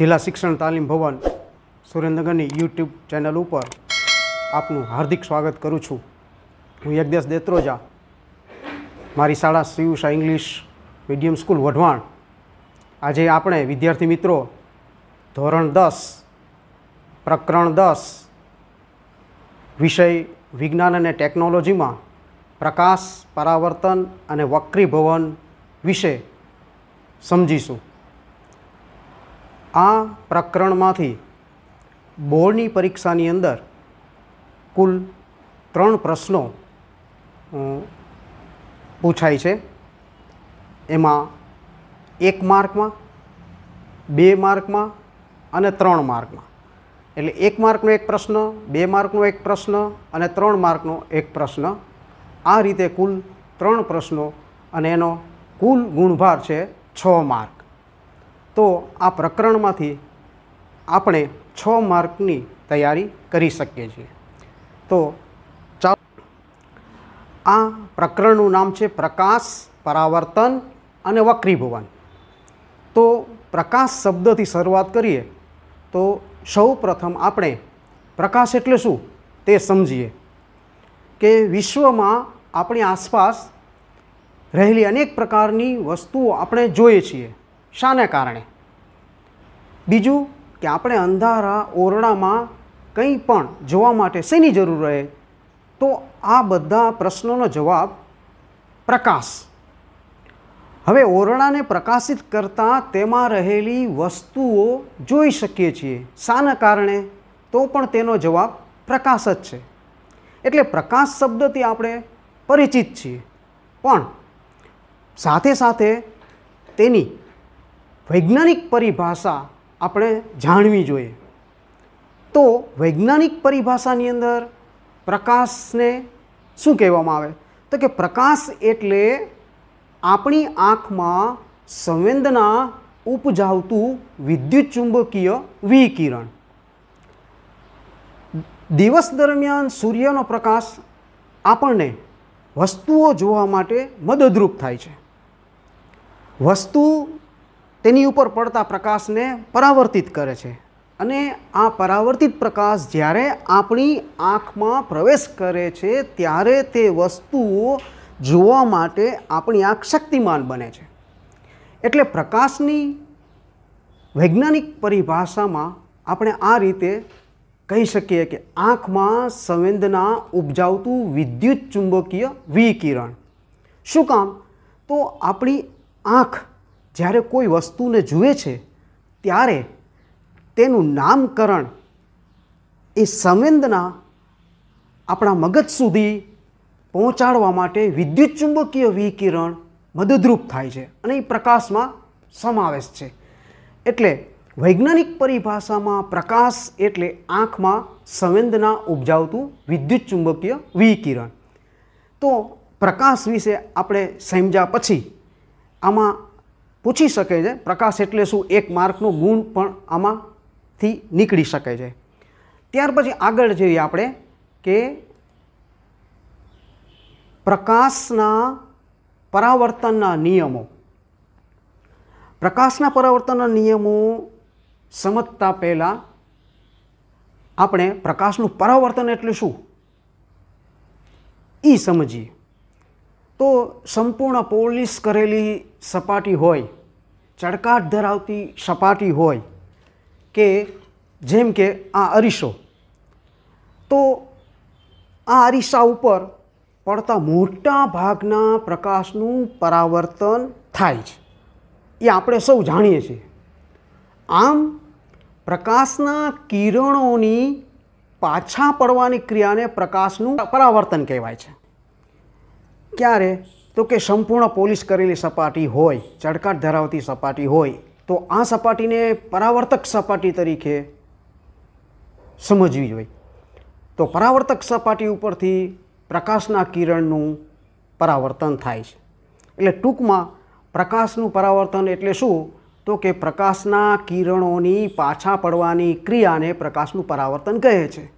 જિલ્લા શિક્ષણ તાલીમ ભવન સુરેન્દ્રનગરની યુટ્યુબ ચેનલ ઉપર આપનું હાર્દિક સ્વાગત કરું છું હું યજ્ઞેશ દેત્રોજા મારી શાળા સિયુષા ઇંગ્લિશ મીડિયમ સ્કૂલ વઢવાણ આજે આપણે વિદ્યાર્થી મિત્રો ધોરણ દસ પ્રકરણ દસ વિષય વિજ્ઞાન અને ટેકનોલોજીમાં પ્રકાશ પરાવર્તન અને વક્રીભવન વિશે સમજીશું આ પ્રકરણમાંથી બોર્ડની પરીક્ષાની અંદર કુલ ત્રણ પ્રશ્નો પૂછાય છે એમાં એક માર્કમાં બે માર્કમાં અને ત્રણ માર્કમાં એટલે એક માર્કનો એક પ્રશ્ન બે માર્કનો એક પ્રશ્ન અને ત્રણ માર્કનો એક પ્રશ્ન આ રીતે કુલ ત્રણ પ્રશ્નો અને એનો કુલ ગુણભાર છે છ માર્ક તો આ પ્રકરણમાંથી આપણે છ માર્કની તૈયારી કરી શકીએ છીએ તો ચાલો આ પ્રકરણનું નામ છે પ્રકાશ પરાવર્તન અને વક્રીભુવન તો પ્રકાશ શબ્દથી શરૂઆત કરીએ તો સૌ પ્રથમ આપણે પ્રકાશ એટલે શું તે સમજીએ કે વિશ્વમાં આપણી આસપાસ રહેલી અનેક પ્રકારની વસ્તુઓ આપણે જોઈએ છીએ શાને કારણે બીજું કે આપણે અંધારા ઓરડામાં કંઈ પણ જોવા માટે શેની જરૂર રહે તો આ બધા પ્રશ્નોનો જવાબ પ્રકાશ હવે ઓરડાને પ્રકાશિત કરતાં તેમાં રહેલી વસ્તુઓ જોઈ શકીએ છીએ શાના કારણે તો પણ તેનો જવાબ પ્રકાશ જ છે એટલે પ્રકાશ શબ્દથી આપણે પરિચિત છીએ પણ સાથે સાથે તેની વૈજ્ઞાનિક પરિભાષા આપણે જાણવી જોઈએ તો વૈજ્ઞાનિક પરિભાષાની અંદર પ્રકાશને શું કહેવામાં આવે તો કે પ્રકાશ એટલે આપણી આંખમાં સંવેદના ઉપજાવતું વિદ્યુત ચુંબકીય વિકિરણ દિવસ દરમિયાન સૂર્યનો પ્રકાશ આપણને વસ્તુઓ જોવા માટે મદદરૂપ થાય છે વસ્તુ તેની ઉપર પડતા પ્રકાશને પરાવર્તિત કરે છે અને આ પરાવર્તિત પ્રકાશ જ્યારે આપણી આંખમાં પ્રવેશ કરે છે ત્યારે તે વસ્તુઓ જોવા માટે આપણી આંખ શક્તિમાન બને છે એટલે પ્રકાશની વૈજ્ઞાનિક પરિભાષામાં આપણે આ રીતે કહી શકીએ કે આંખમાં સંવેદના ઉપજાવતું વિદ્યુત ચુંબકીય વિકિરણ શું કામ તો આપણી આંખ જ્યારે કોઈ વસ્તુને જુએ છે ત્યારે તેનું નામકરણ એ સંવેદના આપણા મગજ સુધી પહોંચાડવા માટે વિદ્યુત ચુંબકીય વિકિરણ મદદરૂપ થાય છે અને એ પ્રકાશમાં સમાવેશ છે એટલે વૈજ્ઞાનિક પરિભાષામાં પ્રકાશ એટલે આંખમાં સંવેદના ઉપજાવતું વિદ્યુત ચુંબકીય વિકિરણ તો પ્રકાશ વિશે આપણે સમજ્યા પછી આમાં પૂછી શકે છે પ્રકાશ એટલે શું એક માર્કનું ગુણ પણ આમાંથી નીકળી શકે છે ત્યાર પછી આગળ જોઈએ આપણે કે પ્રકાશના પરાવર્તનના નિયમો પ્રકાશના પરાવર્તનના નિયમો સમજતા પહેલાં આપણે પ્રકાશનું પરાવર્તન એટલે શું એ સમજીએ તો સંપૂર્ણ પોલિશ કરેલી સપાટી હોય ચળકાટ ધરાવતી સપાટી હોય કે જેમ કે આ અરીસો તો આ અરીસા ઉપર પડતા મોટા ભાગના પ્રકાશનું પરાવર્તન થાય છે એ આપણે સૌ જાણીએ છીએ આમ પ્રકાશના કિરણોની પાછા પડવાની ક્રિયાને પ્રકાશનું પરાવર્તન કહેવાય છે ક્યારે તો કે સંપૂર્ણ પોલીસ કરેલી સપાટી હોય ચળકાટ ધરાવતી સપાટી હોય તો આ સપાટીને પરાવર્તક સપાટી તરીકે સમજવી જોઈએ તો પરાવર્તક સપાટી ઉપરથી પ્રકાશના કિરણનું પરાવર્તન થાય છે એટલે ટૂંકમાં પ્રકાશનું પરાવર્તન એટલે શું તો કે પ્રકાશના કિરણોની પાછા પડવાની ક્રિયાને પ્રકાશનું પરાવર્તન કહે છે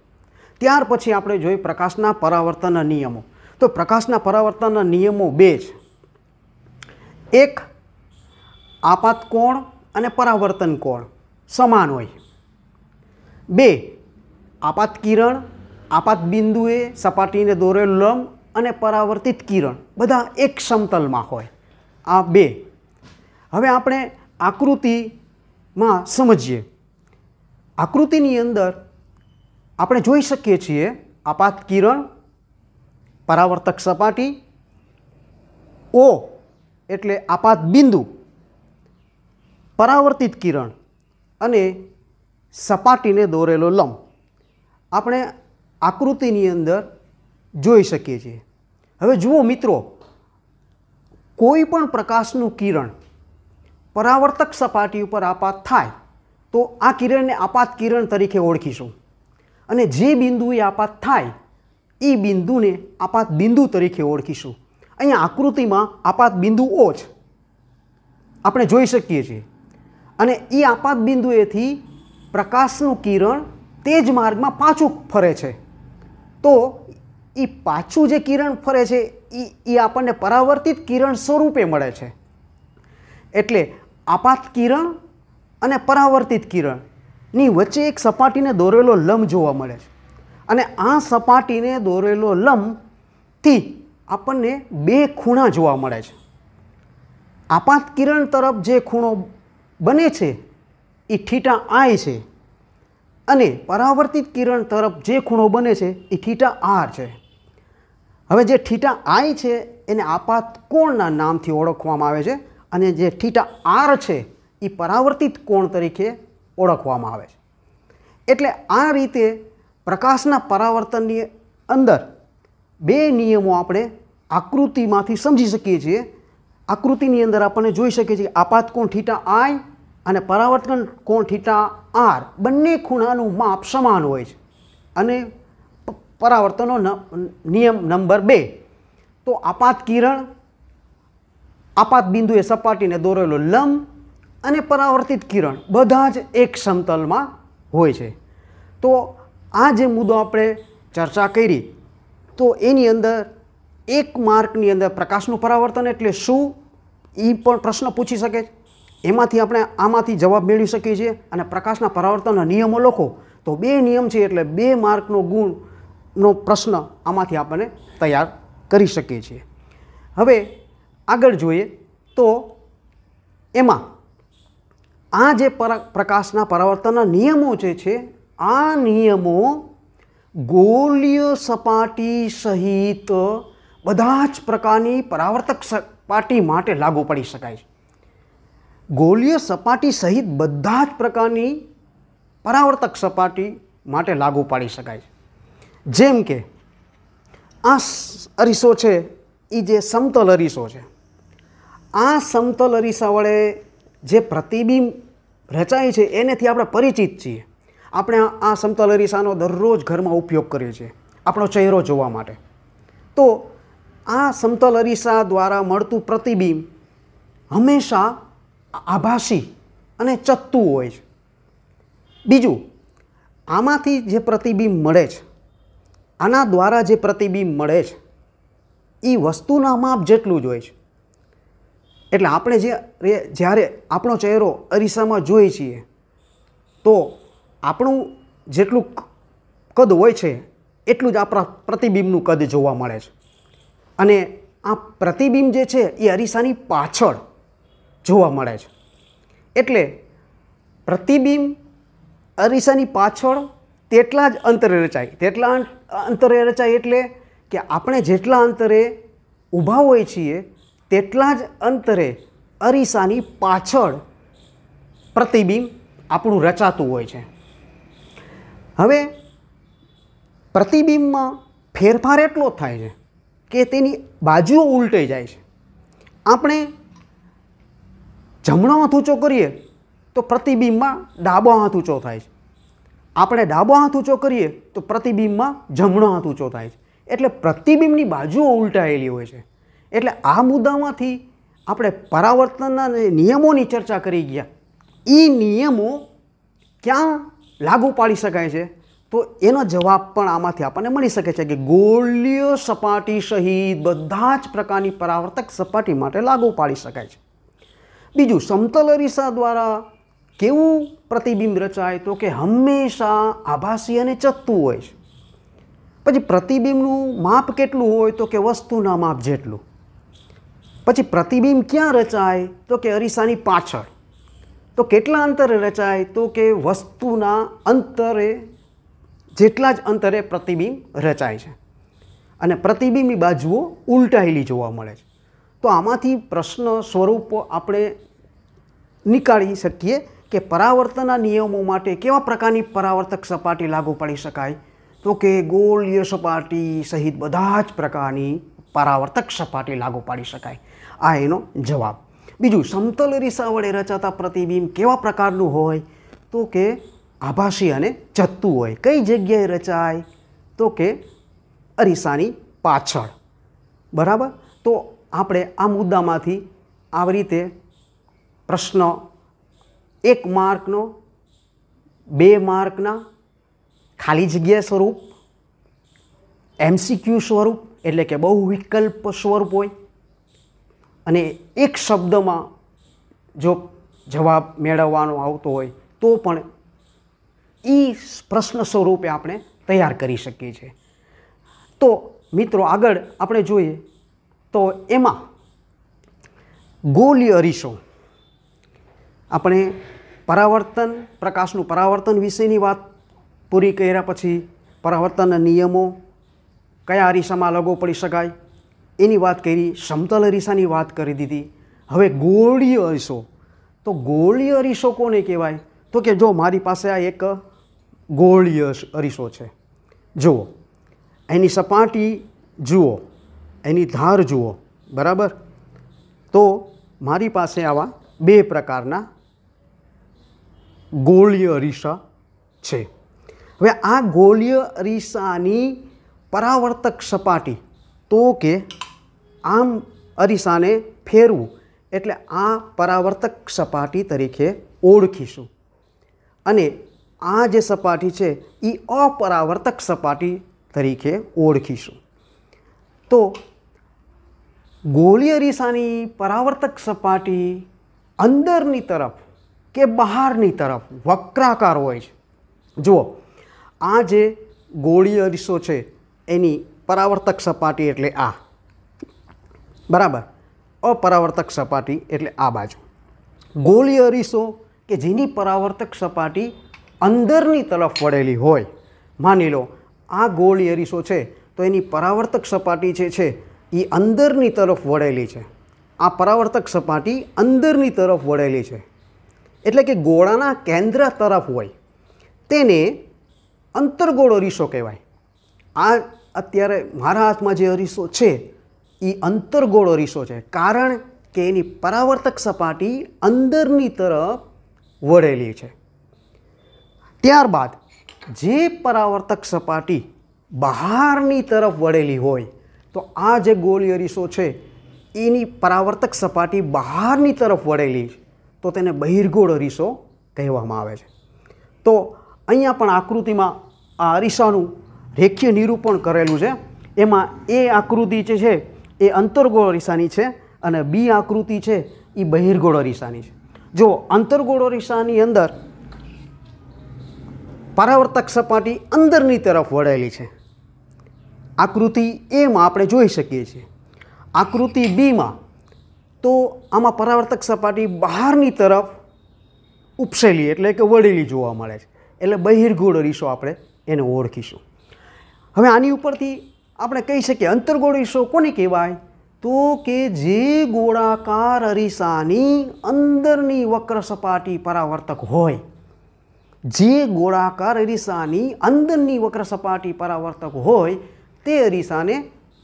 ત્યાર પછી આપણે જોઈએ પ્રકાશના પરાવર્તન નિયમો તો પ્રકાશના પરાવર્તનના નિયમો બે છે એક આપાત કોણ અને પરાવર્તન કોણ સમાન હોય બે આપાત કિરણ આપાત બિંદુએ સપાટીને દોરેલ લંબ અને પરાવર્તિત કિરણ બધા એક સમતલમાં હોય આ બે હવે આપણે આકૃતિમાં સમજીએ આકૃતિની અંદર આપણે જોઈ શકીએ છીએ આપાત કિરણ પરાવર્તક સપાટી ઓ એટલે આપાત બિંદુ પરાવર્તિત કિરણ અને સપાટીને દોરેલો લંબ આપણે આકૃતિની અંદર જોઈ શકીએ છીએ હવે જુઓ મિત્રો કોઈ પણ પ્રકાશનું કિરણ પરાવર્તક સપાટી ઉપર આપાત થાય તો આ કિરણને આપાત કિરણ તરીકે ઓળખીશું અને જે બિંદુએ આપાત થાય એ બિંદુને આપાત બિંદુ તરીકે ઓળખીશું અહીંયા આકૃતિમાં આપાત બિંદુ ઓ જ આપણે જોઈ શકીએ છીએ અને એ આપાત બિંદુએથી પ્રકાશનું કિરણ તે જ માર્ગમાં પાછું ફરે છે તો એ પાછું જે કિરણ ફરે છે એ એ આપણને પરાવર્તિત કિરણ સ્વરૂપે મળે છે એટલે આપાત કિરણ અને પરાવર્તિત કિરણની વચ્ચે એક સપાટીને દોરેલો લંબ જોવા મળે છે અને આ સપાટીને દોરેલો લંબથી આપણને બે ખૂણા જોવા મળે છે આપાત કિરણ તરફ જે ખૂણો બને છે એ ઠીટા આય છે અને પરાવર્તિત કિરણ તરફ જે ખૂણો બને છે એ ઠીટા આર છે હવે જે ઠીટા આય છે એને આપાત કોણના નામથી ઓળખવામાં આવે છે અને જે ઠીટા આર છે એ પરાવર્તિત કોણ તરીકે ઓળખવામાં આવે છે એટલે આ રીતે પ્રકાશના પરાવર્તનની અંદર બે નિયમો આપણે આકૃતિમાંથી સમજી શકીએ છીએ આકૃતિની અંદર આપણને જોઈ શકીએ છીએ આપાતકોણ થીટા આઈ અને પરાવર્તન કોણ થીટા આર બંને ખૂણાનું માપ સમાન હોય છે અને પરાવર્તનનો નિયમ નંબર બે તો આપાત કિરણ આપાત બિંદુએ સપાટીને દોરેલો લંબ અને પરાવર્તિત કિરણ બધા જ એક સમતલમાં હોય છે તો આ જે મુદ્દો આપણે ચર્ચા કરી તો એની અંદર એક માર્કની અંદર પ્રકાશનું પરાવર્તન એટલે શું એ પણ પ્રશ્ન પૂછી શકે એમાંથી આપણે આમાંથી જવાબ મેળવી શકીએ છીએ અને પ્રકાશના પરાવર્તનના નિયમો લખો તો બે નિયમ છે એટલે બે માર્કનો ગુણનો પ્રશ્ન આમાંથી આપણે તૈયાર કરી શકીએ છીએ હવે આગળ જોઈએ તો એમાં આ જે પ્રકાશના પરાવર્તનના નિયમો જે છે આ નિયમો ગોલીય સપાટી સહિત બધા જ પ્રકારની પરાવર્તક સપાટી માટે લાગુ પડી શકાય છે ગોલીય સપાટી સહિત બધા જ પ્રકારની પરાવર્તક સપાટી માટે લાગુ પાડી શકાય છે જેમ કે આ અરીસો છે એ જે સમતલ અરીસો છે આ સમતલ અરીસા વડે જે પ્રતિબિંબ રચાય છે એનેથી આપણે પરિચિત છીએ આપણે આ સમતલ અરીસાનો દરરોજ ઘરમાં ઉપયોગ કરીએ છીએ આપણો ચહેરો જોવા માટે તો આ સમતલ અરીસા દ્વારા મળતું પ્રતિબિંબ હંમેશા આભાસી અને ચત્તું હોય છે બીજું આમાંથી જે પ્રતિબિંબ મળે છે આના દ્વારા જે પ્રતિબિંબ મળે છે એ વસ્તુના માપ જેટલું જ હોય છે એટલે આપણે જે જ્યારે આપણો ચહેરો અરીસામાં જોઈએ છીએ તો આપણું જેટલું કદ હોય છે એટલું જ આપણા પ્રતિબિંબનું કદ જોવા મળે છે અને આ પ્રતિબિંબ જે છે એ અરીસાની પાછળ જોવા મળે છે એટલે પ્રતિબિંબ અરીસાની પાછળ તેટલા જ અંતરે રચાય તેટલા અંતરે રચાય એટલે કે આપણે જેટલા અંતરે ઊભા હોઈએ છીએ તેટલા જ અંતરે અરીસાની પાછળ પ્રતિબિંબ આપણું રચાતું હોય છે હવે પ્રતિબિંબમાં ફેરફાર એટલો થાય છે કે તેની બાજુઓ ઉલટાઈ જાય છે આપણે જમણો હાથ ઊંચો કરીએ તો પ્રતિબિંબમાં ડાબો હાથ ઊંચો થાય છે આપણે ડાબો હાથ ઊંચો કરીએ તો પ્રતિબિંબમાં જમણો હાથ ઊંચો થાય છે એટલે પ્રતિબિંબની બાજુઓ ઉલટાયેલી હોય છે એટલે આ મુદ્દામાંથી આપણે પરાવર્તનના નિયમોની ચર્ચા કરી ગયા એ નિયમો ક્યાં લાગુ પાડી શકાય છે તો એનો જવાબ પણ આમાંથી આપણને મળી શકે છે કે ગોળીય સપાટી સહિત બધા જ પ્રકારની પરાવર્તક સપાટી માટે લાગુ પાડી શકાય છે બીજું સમતલ અરીસા દ્વારા કેવું પ્રતિબિંબ રચાય તો કે હંમેશા આભાસી અને ચત્તું હોય છે પછી પ્રતિબિંબનું માપ કેટલું હોય તો કે વસ્તુના માપ જેટલું પછી પ્રતિબિંબ ક્યાં રચાય તો કે અરીસાની પાછળ તો કેટલા અંતરે રચાય તો કે વસ્તુના અંતરે જેટલા જ અંતરે પ્રતિબિંબ રચાય છે અને પ્રતિબિંબની બાજુઓ ઉલટાયેલી જોવા મળે છે તો આમાંથી પ્રશ્ન સ્વરૂપ આપણે નીકાળી શકીએ કે પરાવર્તનના નિયમો માટે કેવા પ્રકારની પરાવર્તક સપાટી લાગુ પડી શકાય તો કે ગોળીય સપાટી સહિત બધા જ પ્રકારની પરાવર્તક સપાટી લાગુ પાડી શકાય આ એનો જવાબ બીજું સમતલ રીસા વડે રચાતા પ્રતિબિંબ કેવા પ્રકારનું હોય તો કે આભાસી અને જતું હોય કઈ જગ્યાએ રચાય તો કે અરીસાની પાછળ બરાબર તો આપણે આ મુદ્દામાંથી આવી રીતે પ્રશ્ન એક માર્કનો બે માર્કના ખાલી જગ્યા સ્વરૂપ એમસીક્યુ સ્વરૂપ એટલે કે બહુ વિકલ્પ સ્વરૂપ હોય અને એક શબ્દમાં જો જવાબ મેળવવાનો આવતો હોય તો પણ એ પ્રશ્ન સ્વરૂપે આપણે તૈયાર કરી શકીએ છીએ તો મિત્રો આગળ આપણે જોઈએ તો એમાં ગોલીય અરીસો આપણે પરાવર્તન પ્રકાશનું પરાવર્તન વિશેની વાત પૂરી કર્યા પછી પરાવર્તન નિયમો કયા અરીસામાં લાગુ પડી શકાય એની વાત કરી સમતલ અરીસાની વાત કરી દીધી હવે ગોળીય અરીસો તો ગોળીય અરીસો કોને કહેવાય તો કે જો મારી પાસે આ એક ગોળીય અરીસો છે જુઓ એની સપાટી જુઓ એની ધાર જુઓ બરાબર તો મારી પાસે આવા બે પ્રકારના ગોળીય અરીસા છે હવે આ ગોળીય અરીસાની પરાવર્તક સપાટી તો કે આમ અરીસાને ફેરવું એટલે આ પરાવર્તક સપાટી તરીકે ઓળખીશું અને આ જે સપાટી છે એ અપરાવર્તક સપાટી તરીકે ઓળખીશું તો ગોળી અરીસાની પરાવર્તક સપાટી અંદરની તરફ કે બહારની તરફ વક્રાકાર હોય છે જુઓ આ જે ગોળી અરીસો છે એની પરાવર્તક સપાટી એટલે આ બરાબર અપરાવર્તક સપાટી એટલે આ બાજુ ગોલીય અરીસો કે જેની પરાવર્તક સપાટી અંદરની તરફ વળેલી હોય માની લો આ ગોળી અરીસો છે તો એની પરાવર્તક સપાટી જે છે એ અંદરની તરફ વળેલી છે આ પરાવર્તક સપાટી અંદરની તરફ વળેલી છે એટલે કે ગોળાના કેન્દ્ર તરફ હોય તેને અંતરગોળ અરીસો કહેવાય આ અત્યારે મારા હાથમાં જે અરીસો છે એ અંતરગોળો રીસો છે કારણ કે એની પરાવર્તક સપાટી અંદરની તરફ વળેલી છે ત્યારબાદ જે પરાવર્તક સપાટી બહારની તરફ વળેલી હોય તો આ જે ગોળીય રીસો છે એની પરાવર્તક સપાટી બહારની તરફ વળેલી છે તો તેને બહિર્ગોળ અરીસો કહેવામાં આવે છે તો અહીંયા પણ આકૃતિમાં આ અરીસાનું રેખીય નિરૂપણ કરેલું છે એમાં એ આકૃતિ જે છે એ અંતર્ગોળ રિસાની છે અને બી આકૃતિ છે એ બહિર્ગોળ અરીસાની છે જો અંતર્ગોળ અરીસાની અંદર પરાવર્તક સપાટી અંદરની તરફ વળેલી છે આકૃતિ એમાં આપણે જોઈ શકીએ છીએ આકૃતિ બીમાં તો આમાં પરાવર્તક સપાટી બહારની તરફ ઉપસેલી એટલે કે વળેલી જોવા મળે છે એટલે બહિર્ગોળ અરીસો આપણે એને ઓળખીશું હવે આની ઉપરથી આપણે કહી શકીએ અંતર્ગોળીસો કોને કહેવાય તો કે જે ગોળાકાર અરીસાની અંદરની વક્ર સપાટી પરાવર્તક હોય જે ગોળાકાર અરીસાની અંદરની વક્ર સપાટી પરાવર્તક હોય તે અરીસાને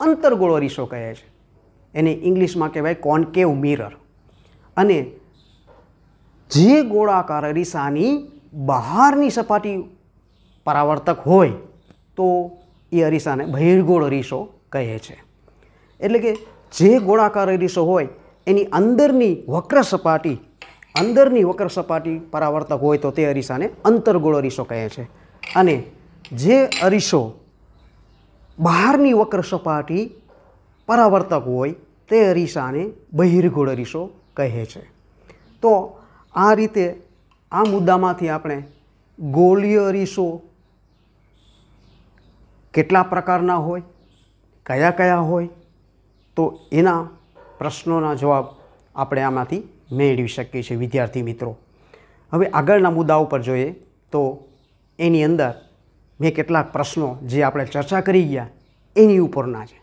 અંતર્ગોળ અરીસો કહે છે એને ઇંગ્લિશમાં કહેવાય કોનકેવ મિરર અને જે ગોળાકાર અરીસાની બહારની સપાટી પરાવર્તક હોય તો એ અરીસાને બહિર્ગોળ અરીસો કહે છે એટલે કે જે ગોળાકાર અરીસો હોય એની અંદરની વક્ર સપાટી અંદરની વક્ર સપાટી પરાવર્તક હોય તો તે અરીસાને અંતરગોળ અરીસો કહે છે અને જે અરીસો બહારની વક્ર સપાટી પરાવર્તક હોય તે અરીસાને બહિર્ગોળ અરીસો કહે છે તો આ રીતે આ મુદ્દામાંથી આપણે ગોળીય અરીસો કેટલા પ્રકારના હોય કયા કયા હોય તો એના પ્રશ્નોના જવાબ આપણે આમાંથી મેળવી શકીએ છીએ વિદ્યાર્થી મિત્રો હવે આગળના મુદ્દા ઉપર જોઈએ તો એની અંદર મેં કેટલાક પ્રશ્નો જે આપણે ચર્ચા કરી ગયા એની ઉપરના છે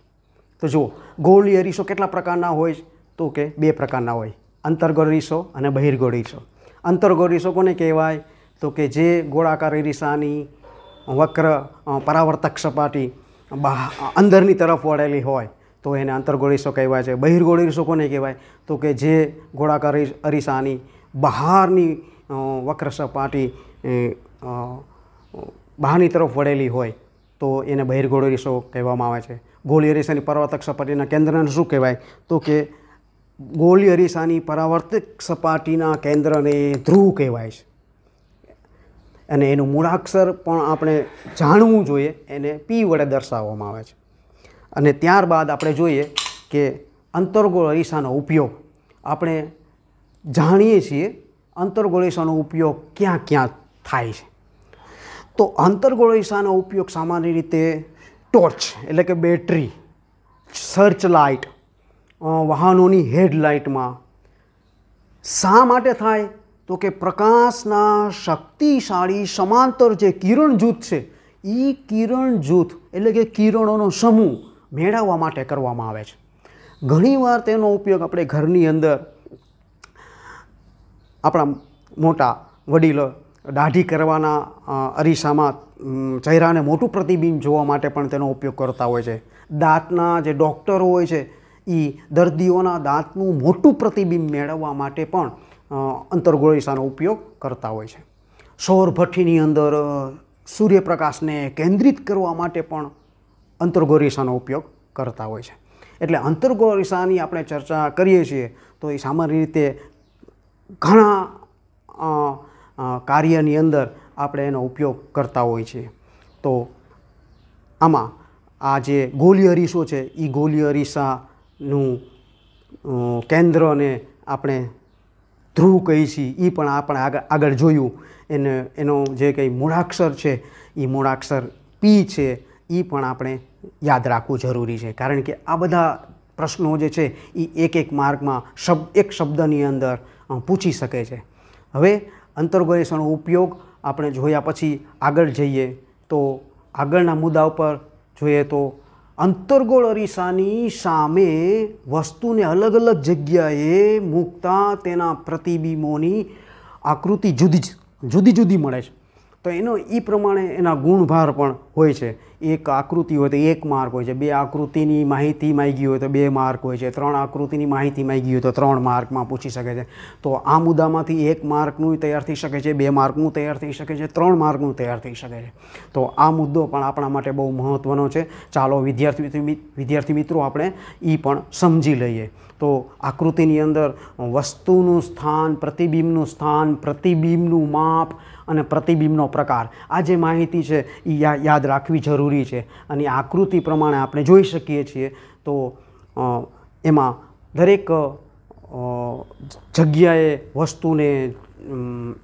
તો જુઓ ગોળીય અરીસો કેટલા પ્રકારના હોય તો કે બે પ્રકારના હોય અંતર્ગોળ અરીસો અને બહિર્ગોળ અરીસો અંતર્ગોળ અરીસો કોને કહેવાય તો કે જે ગોળાકાર અરીસાની વક્ર પરાવર્તક સપાટી અંદરની તરફ વળેલી હોય તો એને અંતરગોળીસો કહેવાય છે બહિર્ગોળીસો કોને કહેવાય તો કે જે ગોળાકાર અરીસાની બહારની વક્ર સપાટી બહારની તરફ વળેલી હોય તો એને બહિર્ગોળ અરીસો કહેવામાં આવે છે ગોળી અરીસાની પરાવર્તક સપાટીના કેન્દ્રને શું કહેવાય તો કે ગોળી અરીસાની પરાવર્તક સપાટીના કેન્દ્રને ધ્રુવ કહેવાય છે અને એનું મૂળાક્ષર પણ આપણે જાણવું જોઈએ એને પી વડે દર્શાવવામાં આવે છે અને ત્યારબાદ આપણે જોઈએ કે અંતર્ગોળ અરીસાનો ઉપયોગ આપણે જાણીએ છીએ અંતર્ગોળ અરીસાનો ઉપયોગ ક્યાં ક્યાં થાય છે તો અંતર્ગોળ અરીસાનો ઉપયોગ સામાન્ય રીતે ટોર્ચ એટલે કે બેટરી સર્ચ લાઇટ વાહનોની હેડલાઇટમાં શા માટે થાય તો કે પ્રકાશના શક્તિશાળી સમાંતર જે કિરણ જૂથ છે એ કિરણ જૂથ એટલે કે કિરણોનો સમૂહ મેળવવા માટે કરવામાં આવે છે ઘણીવાર તેનો ઉપયોગ આપણે ઘરની અંદર આપણા મોટા વડીલો દાઢી કરવાના અરીસામાં ચહેરાને મોટું પ્રતિબિંબ જોવા માટે પણ તેનો ઉપયોગ કરતા હોય છે દાંતના જે ડૉક્ટરો હોય છે એ દર્દીઓના દાંતનું મોટું પ્રતિબિંબ મેળવવા માટે પણ અંતરગોળીસાનો ઉપયોગ કરતા હોય છે સૌર ભઠ્ઠીની અંદર સૂર્યપ્રકાશને કેન્દ્રિત કરવા માટે પણ અંતરગોરીસાનો ઉપયોગ કરતા હોય છે એટલે અંતરગોરીસાની આપણે ચર્ચા કરીએ છીએ તો એ સામાન્ય રીતે ઘણા કાર્યની અંદર આપણે એનો ઉપયોગ કરતા હોય છીએ તો આમાં આ જે ગોલીય અરીસો છે એ ગોલીય અરીસાનું કેન્દ્રને આપણે ધ્રુવ કહી છીએ એ પણ આપણે આગળ આગળ જોયું એને એનો જે કંઈ મૂળાક્ષર છે એ મૂળાક્ષર પી છે એ પણ આપણે યાદ રાખવું જરૂરી છે કારણ કે આ બધા પ્રશ્નો જે છે એ એક એક માર્ગમાં શબ્દ એક શબ્દની અંદર પૂછી શકે છે હવે અંતર્ગોરેશનો ઉપયોગ આપણે જોયા પછી આગળ જઈએ તો આગળના મુદ્દા ઉપર જોઈએ તો અંતર્ગોળ અરીસાની સામે વસ્તુને અલગ અલગ જગ્યાએ મૂકતા તેના પ્રતિબિંબોની આકૃતિ જુદી જ જુદી જુદી મળે છે તો એનો એ પ્રમાણે એના ગુણભાર પણ હોય છે એક આકૃતિ હોય તો એક માર્ક હોય છે બે આકૃતિની માહિતી માગી હોય તો બે માર્ક હોય છે ત્રણ આકૃતિની માહિતી માગી હોય તો ત્રણ માર્કમાં પૂછી શકે છે તો આ મુદ્દામાંથી એક માર્કનું તૈયાર થઈ શકે છે બે માર્કનું તૈયાર થઈ શકે છે ત્રણ માર્કનું તૈયાર થઈ શકે છે તો આ મુદ્દો પણ આપણા માટે બહુ મહત્ત્વનો છે ચાલો વિદ્યાર્થી વિદ્યાર્થી મિત્રો આપણે એ પણ સમજી લઈએ તો આકૃતિની અંદર વસ્તુનું સ્થાન પ્રતિબિંબનું સ્થાન પ્રતિબિંબનું માપ અને પ્રતિબિંબનો પ્રકાર આ જે માહિતી છે એ યાદ રાખવી જરૂરી છે અને આકૃતિ પ્રમાણે આપણે જોઈ શકીએ છીએ તો એમાં દરેક જગ્યાએ વસ્તુને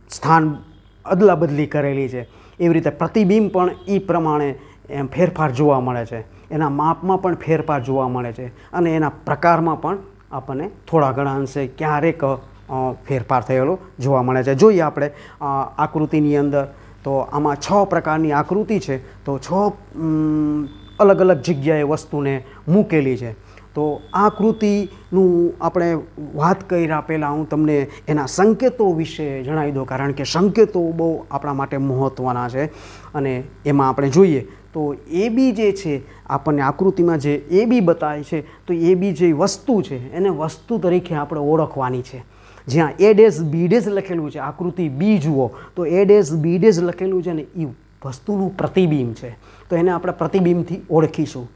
સ્થાન અદલાબદલી કરેલી છે એવી રીતે પ્રતિબિંબ પણ એ પ્રમાણે એમ ફેરફાર જોવા મળે છે એના માપમાં પણ ફેરફાર જોવા મળે છે અને એના પ્રકારમાં પણ આપણને થોડા ઘણા અંશે ક્યારેક ફેરફાર થયેલો જોવા મળે છે જોઈએ આપણે આકૃતિની અંદર તો આમાં છ પ્રકારની આકૃતિ છે તો છ અલગ અલગ જગ્યાએ વસ્તુને મૂકેલી છે તો આ કૃતિનું આપણે વાત કર્યા પહેલાં હું તમને એના સંકેતો વિશે જણાવી દઉં કારણ કે સંકેતો બહુ આપણા માટે મહત્ત્વના છે અને એમાં આપણે જોઈએ તો એ બી જે છે આપણને આકૃતિમાં જે એ બી બતાવે છે તો એ બી જે વસ્તુ છે એને વસ્તુ તરીકે આપણે ઓળખવાની છે જ્યાં એ ડેઝ બી ડેઝ લખેલું છે આકૃતિ બી જુઓ તો એ ડેઝ બી ડેઝ લખેલું છે ને એ વસ્તુનું પ્રતિબિંબ છે તો એને આપણે પ્રતિબિંબથી ઓળખીશું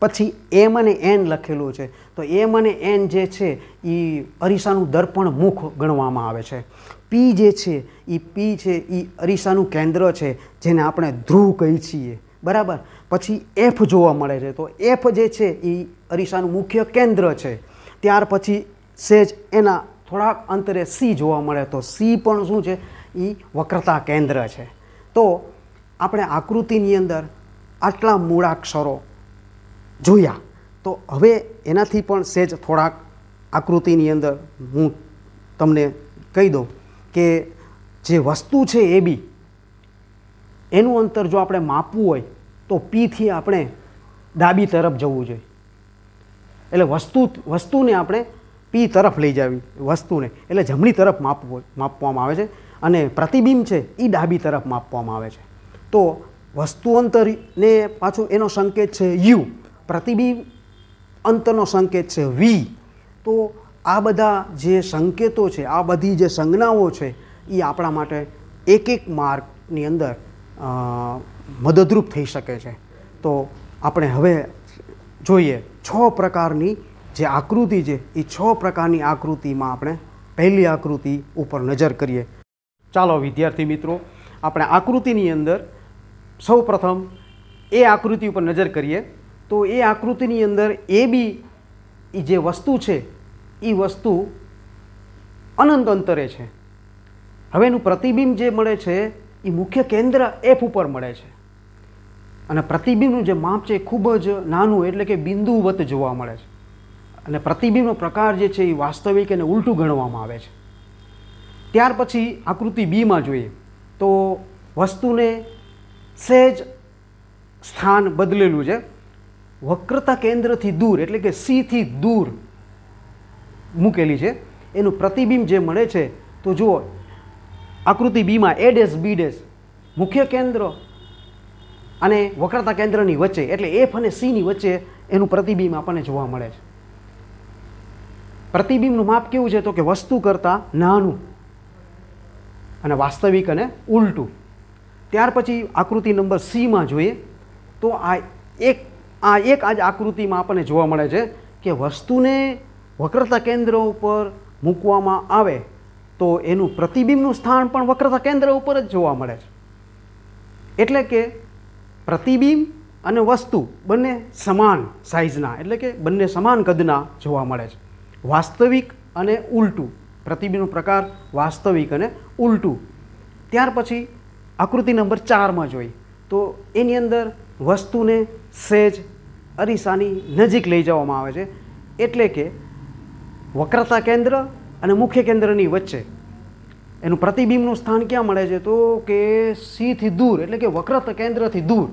પછી એમ અને એન લખેલું છે તો એમ અને એન જે છે એ અરીસાનું દર્પણ મુખ ગણવામાં આવે છે પી જે છે એ પી છે એ અરીસાનું કેન્દ્ર છે જેને આપણે ધ્રુવ કહીએ છીએ બરાબર પછી એફ જોવા મળે છે તો એફ જે છે એ અરીસાનું મુખ્ય કેન્દ્ર છે ત્યાર પછી સેજ એના થોડાક અંતરે સી જોવા મળે તો સી પણ શું છે એ વક્રતા કેન્દ્ર છે તો આપણે આકૃતિની અંદર આટલા મૂળાક્ષરો જોયા તો હવે એનાથી પણ સેજ થોડાક આકૃતિની અંદર હું તમને કહી દઉં કે જે વસ્તુ છે એ બી એનું અંતર જો આપણે માપવું હોય તો પીથી આપણે ડાબી તરફ જવું જોઈએ એટલે વસ્તુ વસ્તુને આપણે પી તરફ લઈ જવી વસ્તુને એટલે જમણી તરફ માપવો માપવામાં આવે છે અને પ્રતિબિંબ છે એ ડાબી તરફ માપવામાં આવે છે તો વસ્તુ અંતર ને પાછું એનો સંકેત છે યુ પ્રતિબિંબ અંતરનો સંકેત છે વી તો આ બધા જે સંકેતો છે આ બધી જે સંજ્ઞાઓ છે એ આપણા માટે એક એક માર્કની અંદર મદદરૂપ થઈ શકે છે તો આપણે હવે જોઈએ છ પ્રકારની જે આકૃતિ છે એ છ પ્રકારની આકૃતિમાં આપણે પહેલી આકૃતિ ઉપર નજર કરીએ ચાલો વિદ્યાર્થી મિત્રો આપણે આકૃતિની અંદર સૌ પ્રથમ એ આકૃતિ ઉપર નજર કરીએ તો એ આકૃતિની અંદર એ બી એ જે વસ્તુ છે એ વસ્તુ અનંત અંતરે છે હવેનું પ્રતિબિંબ જે મળે છે એ મુખ્ય કેન્દ્ર એફ ઉપર મળે છે અને પ્રતિબિંબનું જે માપ છે એ ખૂબ જ નાનું એટલે કે બિંદુવત જોવા મળે છે અને પ્રતિબિંબનો પ્રકાર જે છે એ વાસ્તવિક અને ઉલટું ગણવામાં આવે છે ત્યાર પછી આકૃતિ બીમાં જોઈએ તો વસ્તુને સહેજ સ્થાન બદલેલું છે વક્રતા કેન્દ્રથી દૂર એટલે કે સીથી દૂર મૂકેલી છે એનું પ્રતિબિંબ જે મળે છે તો જુઓ આકૃતિ બીમાં એ ડેસ બી ડેસ મુખ્ય કેન્દ્ર અને વક્રતા કેન્દ્રની વચ્ચે એટલે એફ અને સીની વચ્ચે એનું પ્રતિબિંબ આપણને જોવા મળે છે પ્રતિબિંબનું માપ કેવું છે તો કે વસ્તુ કરતાં નાનું અને વાસ્તવિક અને ઉલટું ત્યાર પછી આકૃતિ નંબર સીમાં જોઈએ તો આ એક આ એક આજ આકૃતિમાં આપણને જોવા મળે છે કે વસ્તુને વક્રતા કેન્દ્ર ઉપર મૂકવામાં આવે તો એનું પ્રતિબિંબનું સ્થાન પણ વક્રતા કેન્દ્ર ઉપર જ જોવા મળે છે એટલે કે પ્રતિબિંબ અને વસ્તુ બંને સમાન સાઇઝના એટલે કે બંને સમાન કદના જોવા મળે છે વાસ્તવિક અને ઉલટું પ્રતિબિંબનો પ્રકાર વાસ્તવિક અને ઉલટું ત્યાર પછી આકૃતિ નંબર ચારમાં જોઈ તો એની અંદર વસ્તુને સહેજ અરીસાની નજીક લઈ જવામાં આવે છે એટલે કે વક્રતા કેન્દ્ર અને મુખ્ય કેન્દ્રની વચ્ચે એનું પ્રતિબિંબનું સ્થાન ક્યાં મળે છે તો કે સીથી દૂર એટલે કે વક્રતા કેન્દ્રથી દૂર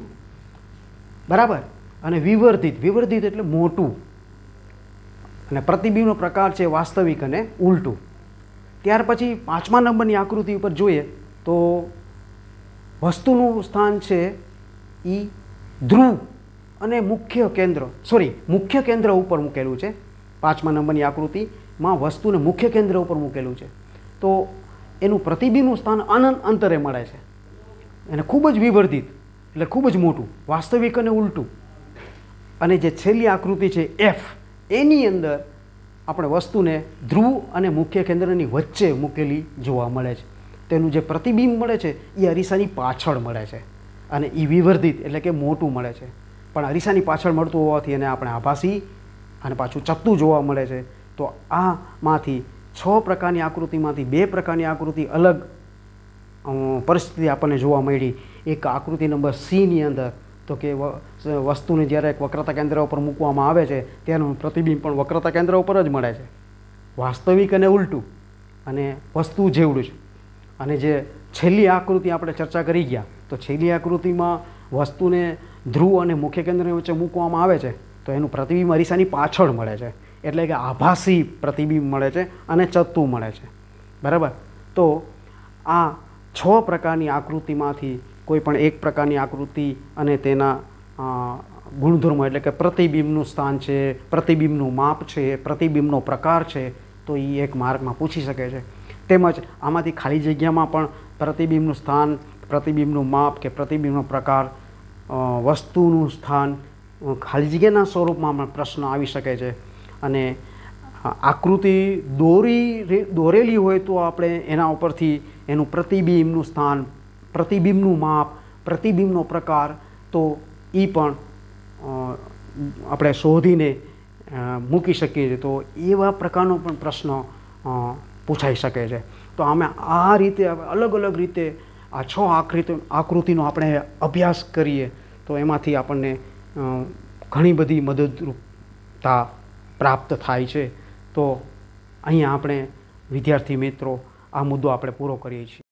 બરાબર અને વિવર્ધિત વિવર્ધિત એટલે મોટું અને પ્રતિબિંબનો પ્રકાર છે વાસ્તવિક અને ઉલટું ત્યાર પછી પાંચમા નંબરની આકૃતિ ઉપર જોઈએ તો વસ્તુનું સ્થાન છે એ ધ્રુવ અને મુખ્ય કેન્દ્ર સોરી મુખ્ય કેન્દ્ર ઉપર મૂકેલું છે પાંચમા નંબરની આકૃતિમાં વસ્તુને મુખ્ય કેન્દ્ર ઉપર મૂકેલું છે તો એનું પ્રતિબિંબનું સ્થાન અનંત અંતરે મળે છે એને ખૂબ જ વિવર્ધિત એટલે ખૂબ જ મોટું વાસ્તવિક અને ઉલટું અને જે છેલ્લી આકૃતિ છે એફ એની અંદર આપણે વસ્તુને ધ્રુવ અને મુખ્ય કેન્દ્રની વચ્ચે મૂકેલી જોવા મળે છે તેનું જે પ્રતિબિંબ મળે છે એ અરીસાની પાછળ મળે છે અને એ વિવર્ધિત એટલે કે મોટું મળે છે પણ અરીસાની પાછળ મળતું હોવાથી એને આપણે આભાસી અને પાછું ચપતું જોવા મળે છે તો આમાંથી છ પ્રકારની આકૃતિમાંથી બે પ્રકારની આકૃતિ અલગ પરિસ્થિતિ આપણને જોવા મળી એક આકૃતિ નંબર સીની અંદર તો કે વસ્તુને જ્યારે વક્રતા કેન્દ્ર ઉપર મૂકવામાં આવે છે તેનું પ્રતિબિંબ પણ વક્રતા કેન્દ્ર ઉપર જ મળે છે વાસ્તવિક અને ઉલટું અને વસ્તુ જેવડું છે અને જે છેલ્લી આકૃતિ આપણે ચર્ચા કરી ગયા તો છેલ્લી આકૃતિમાં વસ્તુને ધ્રુવ અને મુખ્ય કેન્દ્ર વચ્ચે મૂકવામાં આવે છે તો એનું પ્રતિબિંબ અરીસાની પાછળ મળે છે એટલે કે આભાસી પ્રતિબિંબ મળે છે અને ચત્તું મળે છે બરાબર તો આ છ પ્રકારની આકૃતિમાંથી કોઈ પણ એક પ્રકારની આકૃતિ અને તેના ગુણધર્મો એટલે કે પ્રતિબિંબનું સ્થાન છે પ્રતિબિંબનું માપ છે પ્રતિબિંબનો પ્રકાર છે તો એ એક માર્કમાં પૂછી શકે છે તેમજ આમાંથી ખાલી જગ્યામાં પણ પ્રતિબિંબનું સ્થાન પ્રતિબિંબનું માપ કે પ્રતિબિંબનો પ્રકાર વસ્તુનું સ્થાન ખાલી જગ્યાના સ્વરૂપમાં પણ પ્રશ્ન આવી શકે છે અને આકૃતિ દોરી દોરેલી હોય તો આપણે એના ઉપરથી એનું પ્રતિબિંબનું સ્થાન પ્રતિબિંબનું માપ પ્રતિબિંબનો પ્રકાર તો એ પણ આપણે શોધીને મૂકી શકીએ છીએ તો એવા પ્રકારનો પણ પ્રશ્ન પૂછાઈ શકે છે તો અમે આ રીતે અલગ અલગ રીતે આ છ આકૃતિ આકૃતિનો આપણે અભ્યાસ કરીએ તો એમાંથી આપણને ઘણી બધી મદદરૂપતા પ્રાપ્ત થાય છે તો અહીંયા આપણે વિદ્યાર્થી મિત્રો આ મુદ્દો આપણે પૂરો કરીએ છીએ